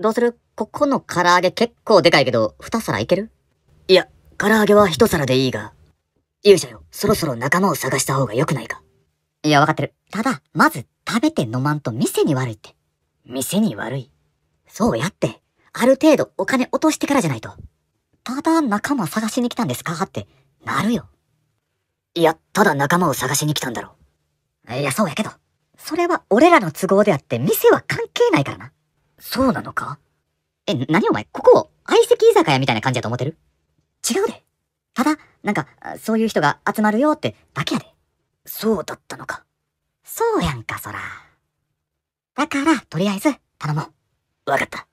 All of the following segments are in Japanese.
どうするここの唐揚げ結構でかいけど、二皿いけるいや、唐揚げは一皿でいいが。勇者よ、そろそろ仲間を探した方が良くないか。いや、わかってる。ただ、まず食べて飲まんと店に悪いって。店に悪いそうやって。ある程度お金落としてからじゃないと。ただ仲間探しに来たんですかって、なるよ。いや、ただ仲間を探しに来たんだろ。う。いや、そうやけど。それは俺らの都合であって、店は関係ないからな。そうなのかえ、何お前、ここ、相席居酒屋みたいな感じやと思ってる違うで。ただ、なんか、そういう人が集まるよってだけやで。そうだったのか。そうやんか、そら。だから、とりあえず、頼もう。わかった。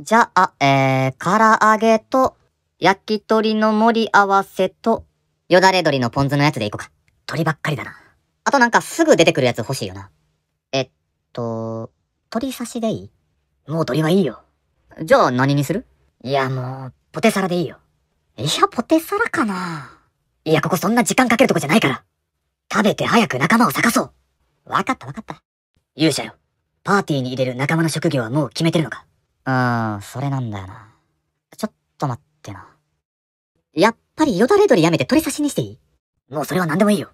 じゃあ、えー、唐揚げと、焼き鳥の盛り合わせと、よだれ鶏のポン酢のやつでいこうか。鳥ばっかりだな。あとなんかすぐ出てくるやつ欲しいよな。えっと、鳥刺しでいいもう鳥はいいよ。じゃあ何にするいや、もう、ポテサラでいいよ。いや、ポテサラかな。いや、ここそんな時間かけるとこじゃないから。食べて早く仲間を探そう。わかったわかった。勇者よ。パーティーに入れる仲間の職業はもう決めてるのかああ、それなんだよな。ちょっと待ってな。やっぱりよだれ鳥やめて鳥刺しにしていいもうそれは何でもいいよ。